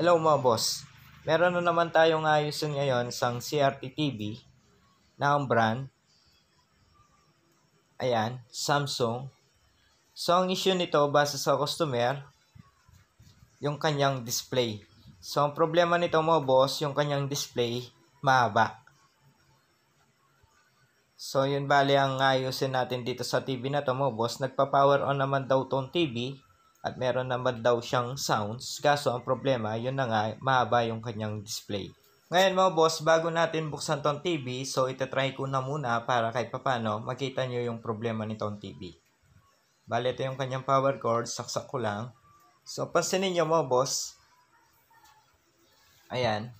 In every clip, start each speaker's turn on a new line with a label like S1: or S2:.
S1: Hello mga boss. Meron na naman tayong ayusin ngayon sang CRT TV na ang brand. Ayan, Samsung. So ang issue nito base sa customer, yung kanyang display. So ang problema nito mga boss, yung kanyang display mahaba. So yun bali ang ayusin natin dito sa TV na to mga boss. Nagpa-power on naman daw tong TV at meron naman daw siyang sounds. Kaso ang problema, yun na nga, mahaba yung kanyang display. Ngayon mga boss, bago natin buksan tong TV, so itatry ko na muna para kahit papano makita nyo yung problema nitong TV. Bale, ito yung kanyang power cord, saksak ko lang. So, pansinin nyo mga boss. Ayan.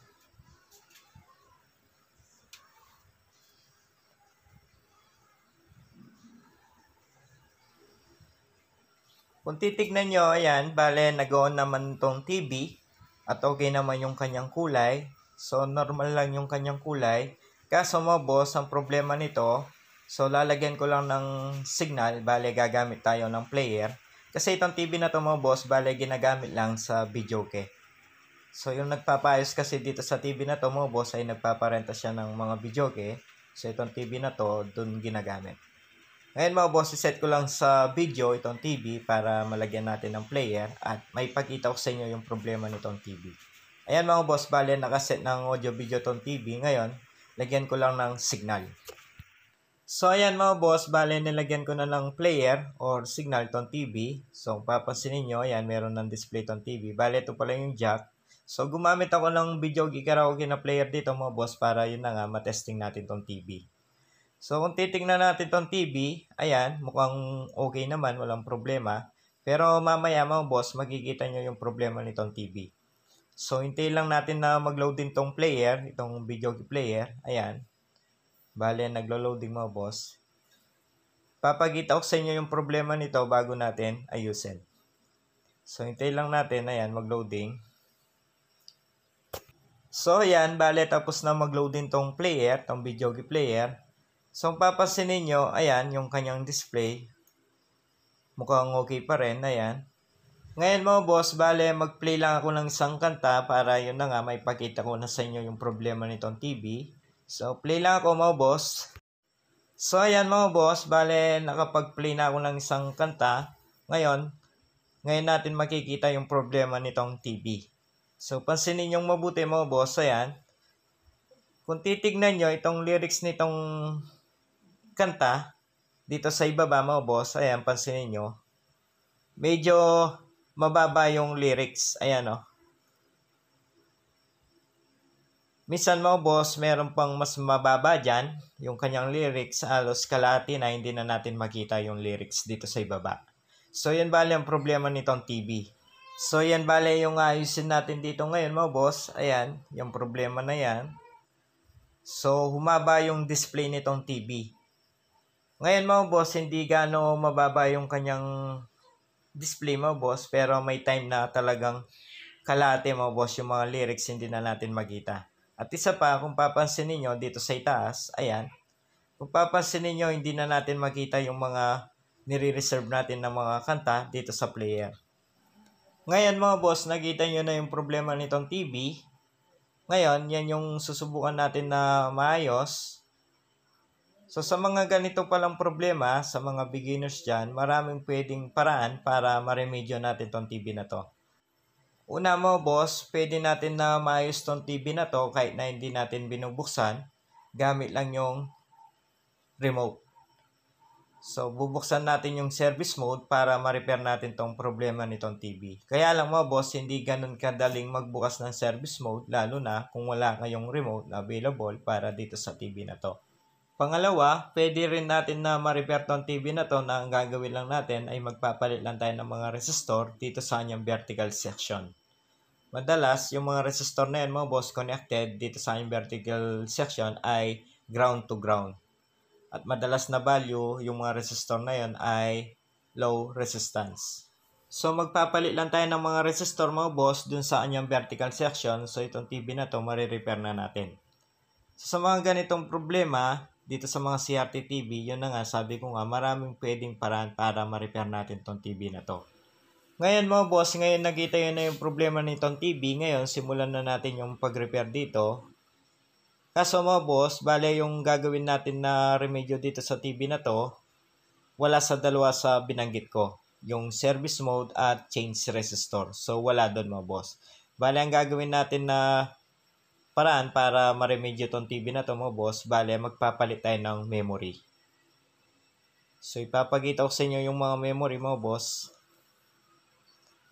S1: Kung titignan nyo, ayan, bale, nag-on naman tong TV at okay naman yung kanyang kulay. So, normal lang yung kanyang kulay. Kaso mo, boss, ang problema nito, so lalagyan ko lang ng signal, bale, gagamit tayo ng player. Kasi itong TV na to mo, boss, bale, ginagamit lang sa video ke. So, yung nagpapaayos kasi dito sa TV na to mo, boss, ay nagpaparenta siya ng mga video ke. So, itong TV na to, dun ginagamit. Ngayon mga boss, set ko lang sa video itong TV para malagyan natin ng player at may pakita ko sa inyo yung problema nitong TV. Ayan mga boss, bale nakaset ng audio video itong TV. Ngayon, lagyan ko lang ng signal. So ayan mga boss, bale nilagyan ko na ng player or signal itong TV. So kung papansin ninyo, ayan meron ng display itong TV. Bale ito pala yung jack. So gumamit ako ng video karaoke na player dito mga boss para yun na nga matesting natin itong TV. So, kung titingnan natin tong TV, ayan, mukhang okay naman, walang problema. Pero mamaya mga boss, makikita nyo yung problema nitong TV. So, hintay lang natin na mag-load din tong player, itong video player. Ayan. Bale, naglo-loading mga boss. Papagita ko sa inyo yung problema nito bago natin ayusin. So, hintay lang natin. Ayan, mag-loading. So, ayan. Bale, tapos na mag-loading tong player, tong video player. So, papansin ninyo, ayan, yung kanyang display. Mukhang okay pa rin, ayan. Ngayon mo, boss, bale, mag-play lang ako ng isang kanta para yun na nga, may pakita ko na sa inyo yung problema nitong TV. So, play lang ako, mo, boss. So, ayan, mo, boss, bale, nakapag-play na ako ng isang kanta. Ngayon, ngayon natin makikita yung problema nitong TV. So, pansinin yung mabuti, mo, boss, ayan kung titignan nyo itong lyrics nitong kanta, dito sa ibaba mo boss, ayan, pansinin niyo medyo mababa yung lyrics. Ayan, o. Oh. Minsan mo boss, meron pang mas mababa diyan yung kanyang lyrics, alos kalati na hindi na natin makita yung lyrics dito sa ibaba. So, yan bale ang problema nitong TV. So, yan bale yung ayusin natin dito ngayon mo boss. Ayan, yung problema na yan. So, humaba yung display nitong TV. Ngayon mga boss, hindi gaano mababa yung kanyang display mo, boss, pero may time na talagang kalate mo, boss yung mga lyrics hindi na natin makita. At isa pa, kung papansin niyo dito sa itaas, ayan, kung papansin niyo hindi na natin makita yung mga nire-reserve natin ng mga kanta dito sa player. Ngayon mga boss, nakita nyo na yung problema nitong TV. Ngayon, yan yung susubukan natin na maayos So sa mga ganito palang problema, sa mga beginners dyan, maraming pwedeng paraan para maremedyo natin tong TV na to. Una mo boss, pwede natin na maayos tong TV na to kahit na hindi natin binubuksan, gamit lang yung remote. So, bubuksan natin yung service mode para ma-repair natin tong problema nitong TV. Kaya lang mo, boss, hindi ganun kadaling magbukas ng service mode, lalo na kung wala kayong remote na available para dito sa TV na to. Pangalawa, pwede rin natin na ma-repair tong TV na to na ang gagawin lang natin ay magpapalit lang tayo ng mga resistor dito sa kanyang vertical section. Madalas, yung mga resistor na yan mga boss connected dito sa kanyang vertical section ay ground to ground. At madalas na value, yung mga resistor na yan ay low resistance. So magpapalit lang tayo ng mga resistor mga boss dun sa kanyang vertical section. So itong TV na to, marirepair na natin. So, sa mga ganitong problema, dito sa mga CRT TV, yun na nga, sabi ko nga, maraming pwedeng paraan para ma-repair natin tong TV na to. Ngayon mga boss, ngayon nakita yun na yung problema nitong TV. Ngayon, simulan na natin yung pag-repair dito. Kaso mga boss, bale yung gagawin natin na remedyo dito sa TV na to, wala sa dalawa sa binanggit ko. Yung service mode at change resistor. So, wala doon mga boss. Bale, ang gagawin natin na paraan para maremedyo tong TV na to mo boss, bale magpapalit tayo ng memory. So ipapakita ko sa inyo yung mga memory mo boss.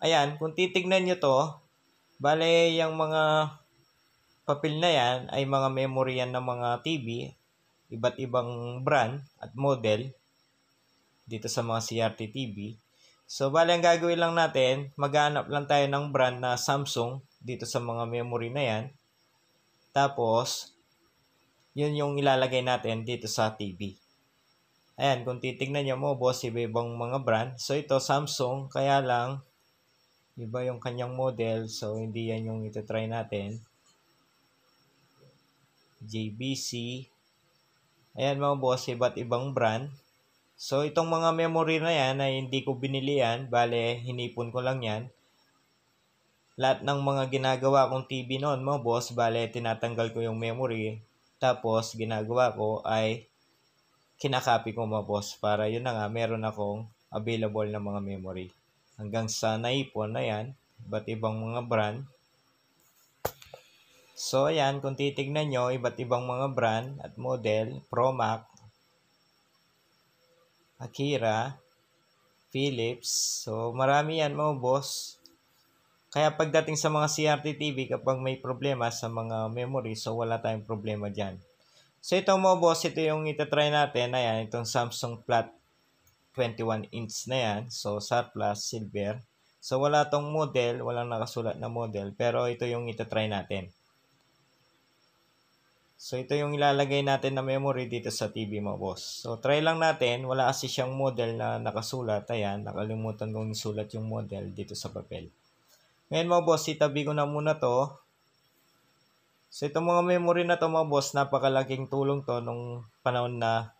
S1: Ayan, kung titignan nyo to, bale yung mga papel na yan ay mga memory yan ng mga TV, iba't ibang brand at model dito sa mga CRT TV. So, bale, ang gagawin lang natin, maghanap lang tayo ng brand na Samsung dito sa mga memory na yan. Tapos, yun yung ilalagay natin dito sa TV. Ayan, kung titignan nyo mo, boss, iba-ibang mga brand. So, ito, Samsung, kaya lang, iba yung kanyang model. So, hindi yan yung try natin. JBC. Ayan, mga boss, iba't ibang brand. So, itong mga memory na yan, ay hindi ko binili yan. Bale, hinipon ko lang yan lahat ng mga ginagawa kong TV noon mo, boss, bale, tinatanggal ko yung memory. Tapos, ginagawa ko ay kinakopy ko mo boss para yun na nga, meron akong available na mga memory. Hanggang sa naipon na yan, iba't ibang mga brand. So, ayan, kung titignan nyo, iba't ibang mga brand at model, Promac, Akira, Philips. So, marami yan mo boss. Kaya pagdating sa mga CRT TV, kapag may problema sa mga memory, so wala tayong problema dyan. So ito mo boss, ito yung itatry natin. Ayan, itong Samsung Flat 21 inch na yan. So SAR Plus Silver. So wala tong model, walang nakasulat na model. Pero ito yung itatry natin. So ito yung ilalagay natin na memory dito sa TV mo boss. So try lang natin, wala kasi siyang model na nakasulat. Ayan, nakalimutan kong isulat yung model dito sa papel. Ngayon mga boss, itabi ko na muna to. So itong mga memory na to mga boss, napakalaking tulong to nung panahon na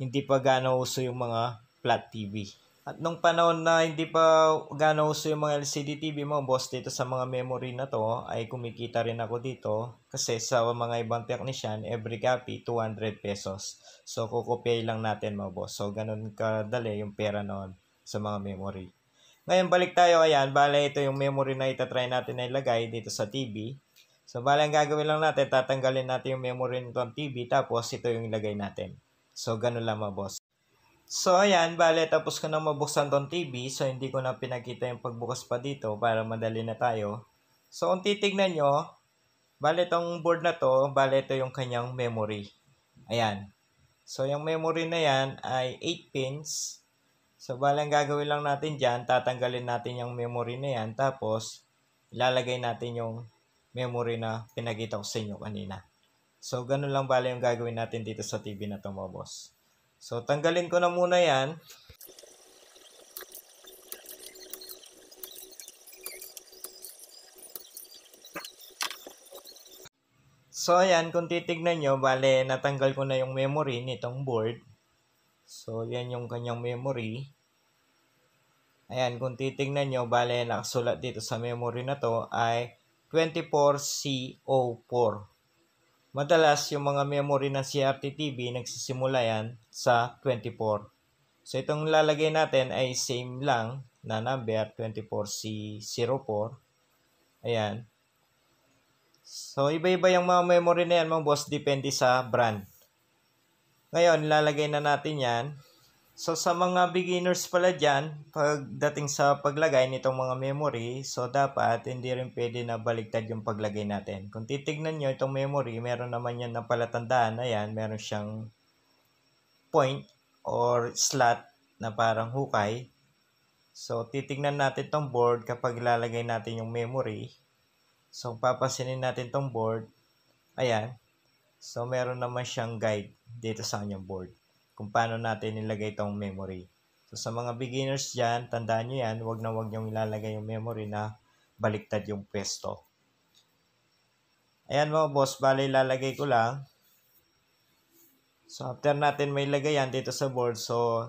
S1: hindi pa gano uso yung mga flat TV. At nung panahon na hindi pa gano uso yung mga LCD TV mga boss dito sa mga memory na to ay kumikita rin ako dito kasi sa mga ibang technician every copy 200 pesos. So kukopya lang natin mga boss. So ganun kadali yung pera noon sa mga memory. Ngayon, balik tayo ayan. Bale, ito yung memory na itatry natin na ilagay dito sa TV. So, bale, ang gagawin lang natin, tatanggalin natin yung memory nito ang TV, tapos ito yung ilagay natin. So, ganun lang mga boss. So, ayan, bale, tapos ko na mabuksan tong TV. So, hindi ko na pinakita yung pagbukas pa dito para madali na tayo. So, kung titignan nyo, bale, itong board na to, bale, ito yung kanyang memory. Ayan. So, yung memory na yan ay 8 pins. So, balang gagawin lang natin dyan, tatanggalin natin yung memory na yan, tapos ilalagay natin yung memory na pinakita ko sa inyo kanina. So, ganun lang bala yung gagawin natin dito sa TV na to, mga boss. So, tanggalin ko na muna yan. So, ayan, kung titignan nyo, bale, natanggal ko na yung memory nitong board. So, yan yung kanyang memory. Ayan, kung titingnan nyo, bale nakasulat dito sa memory na to ay 24CO4. Madalas, yung mga memory ng CRT-TV, nagsisimula yan sa 24. So, itong lalagay natin ay same lang na number 24C04. Ayan. So, iba-iba yung mga memory na yan, mga boss, depende sa brand. Ngayon, lalagay na natin yan. So, sa mga beginners pala dyan, pagdating sa paglagay nitong mga memory, so dapat hindi rin pwede na baligtad yung paglagay natin. Kung titignan nyo itong memory, meron naman yan na palatandaan. Ayan, meron siyang point or slot na parang hukay. So, titignan natin itong board kapag lalagay natin yung memory. So, papasinin natin itong board. Ayan. So, meron naman siyang guide dito sa kanyang board. Kung paano natin nilagay itong memory. So sa mga beginners dyan, tandaan nyo yan, wag na wag nyo ilalagay yung memory na baliktad yung pwesto. Ayan mga boss, bali ilalagay ko lang. So after natin may lagay yan dito sa board, so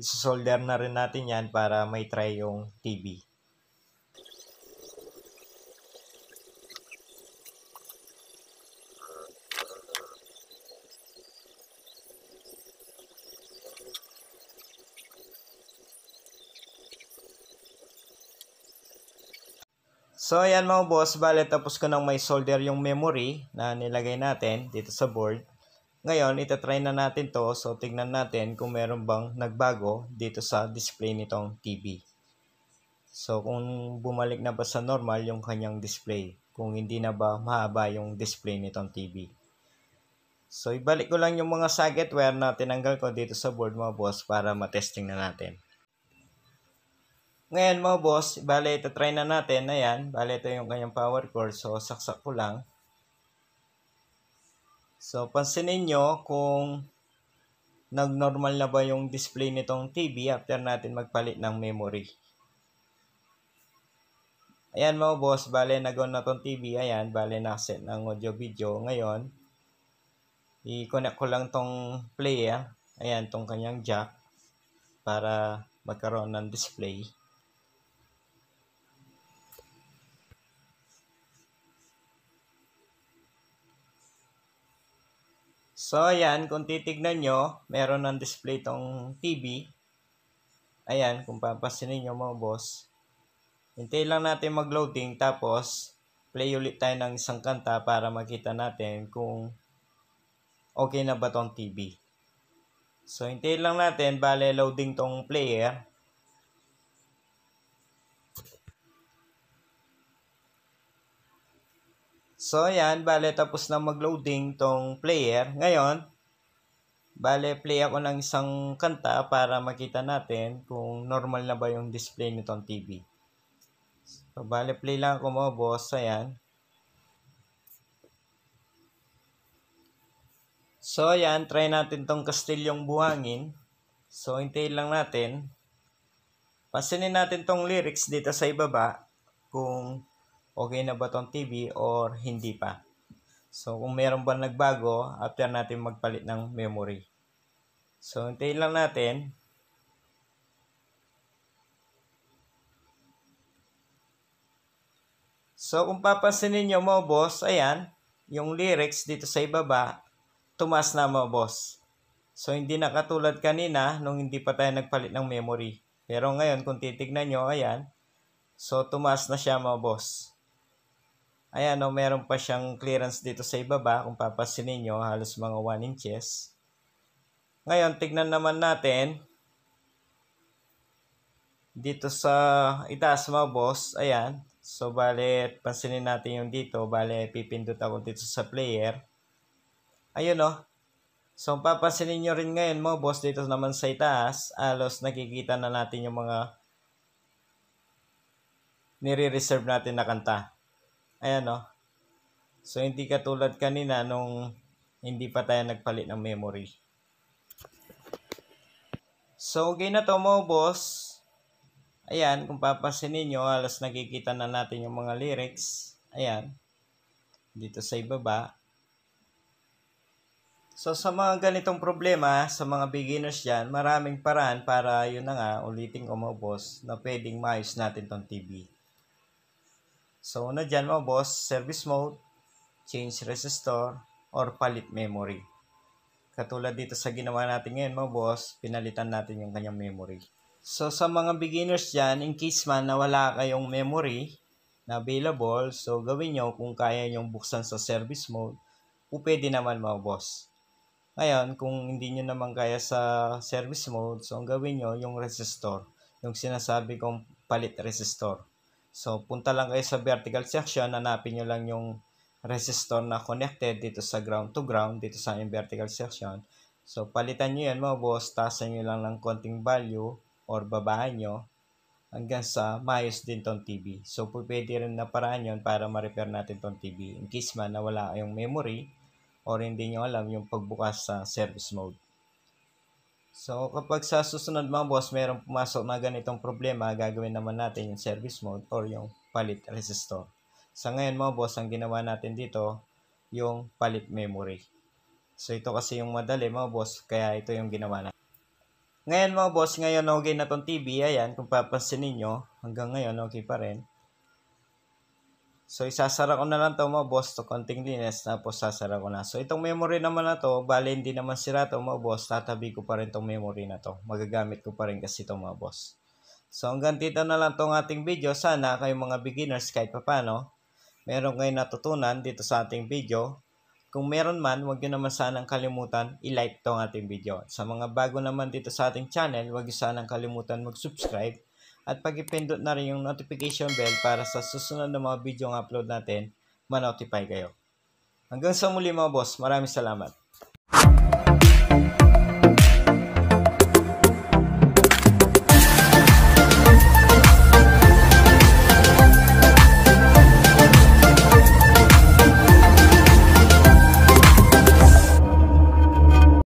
S1: isosolder na rin natin yan para may try yung TV. So, ayan mga boss. Bale, tapos ko nang may solder yung memory na nilagay natin dito sa board. Ngayon, itatry na natin to. So, tignan natin kung meron bang nagbago dito sa display nitong TV. So, kung bumalik na ba sa normal yung kanyang display. Kung hindi na ba mahaba yung display nitong TV. So, ibalik ko lang yung mga socket wire na tinanggal ko dito sa board mga boss para matesting na natin. Ngayon mo boss, bale ito try na natin. Ayan, bale ito yung kanyang power cord. So, saksak ko lang. So, pansinin nyo kung nag-normal na ba yung display nitong TV after natin magpalit ng memory. Ayan mo boss, bale nag-on na tong TV. Ayan, bale nakaset ng audio video. Ngayon, i-connect ko lang tong player. Ah. Ayan, tong kanyang jack para magkaroon ng display. So, ayan, kung titignan nyo, meron ng display tong TV. Ayan, kung papasinin nyo mga boss. Hintay lang natin mag-loading, tapos play ulit tayo ng isang kanta para makita natin kung okay na ba tong TV. So, hintay lang natin, bale loading tong player. So, ayan, bale, tapos na mag-loading tong player. Ngayon, bale, play ako ng isang kanta para makita natin kung normal na ba yung display nitong TV. So, bale, play lang ako mga boss. Ayan. So, ayan, try natin tong kastilyong buhangin. So, hintayin lang natin. Pansinin natin tong lyrics dito sa ibaba kung okay na ba tong TV or hindi pa. So, kung meron ba nagbago, after natin magpalit ng memory. So, hintayin lang natin. So, kung papansinin nyo mga boss, ayan, yung lyrics dito sa ibaba, tumas na mo, boss. So, hindi na katulad kanina nung hindi pa tayo nagpalit ng memory. Pero ngayon, kung titignan nyo, ayan, so tumas na siya mo, boss. Ayan, no, meron pa siyang clearance dito sa ibaba. Kung papasin ninyo, halos mga 1 inches. Ngayon, tignan naman natin. Dito sa itaas mga boss, ayan. So, bale, pansinin natin yung dito. Bale, pipindot ako dito sa player. Ayan, no. So, papasin niyo rin ngayon mga boss dito naman sa itaas. Alos, nakikita na natin yung mga nire-reserve natin na kanta. Ayan o. Oh. So, hindi katulad kanina nung hindi pa tayo nagpalit ng memory. So, okay na to mo, boss. Ayan, kung papasin nyo, alas nakikita na natin yung mga lyrics. Ayan. Dito sa ibaba. So, sa mga ganitong problema, sa mga beginners dyan, maraming paraan para, yun na nga, ulitin ko mo, boss, na pwedeng maayos natin tong TV. So, una dyan mga boss, service mode, change resistor, or palit memory. Katulad dito sa ginawa natin ngayon mga boss, pinalitan natin yung kanyang memory. So, sa mga beginners dyan, in case man na wala kayong memory na available, so gawin nyo kung kaya nyong buksan sa service mode, o pwede naman mga boss. Ngayon, kung hindi nyo naman kaya sa service mode, so ang gawin nyo, yung resistor. Yung sinasabi kong palit resistor. So, punta lang kayo sa vertical section, hanapin nyo lang yung resistor na connected dito sa ground to ground, dito sa yung vertical section. So, palitan nyo yan mga boss, tasan nyo lang ng konting value or babaan nyo hanggang sa maayos din tong TV. So, pwede rin na paraan yon para ma-repair natin tong TV in case man na wala yung memory or hindi nyo alam yung pagbukas sa service mode. So, kapag sa susunod mga boss, mayroong pumasok na ganitong problema, gagawin naman natin yung service mode or yung palit resistor. Sa so, ngayon mga boss, ang ginawa natin dito, yung palit memory. So, ito kasi yung madali mga boss, kaya ito yung ginawa natin. Ngayon mga boss, ngayon okay na tong TV, ayan, kung papansin ninyo, hanggang ngayon okay pa rin. So, isasara ko na lang to mga boss to konting linis, tapos sasara ko na. So, itong memory naman na to, bali hindi naman sira to mga boss, tatabi ko pa rin itong memory na to. Magagamit ko pa rin kasi to mga boss. So, hanggang dito na lang tong ating video. Sana kayong mga beginners kahit papano, meron kayong natutunan dito sa ating video. Kung meron man, huwag nyo naman sanang kalimutan i-like tong ating video. Sa mga bago naman dito sa ating channel, huwag nyo sanang kalimutan mag-subscribe at pag-ipindot na rin yung notification bell para sa susunod na mga video ang upload natin, manotify kayo. Hanggang sa muli mga boss, maraming salamat.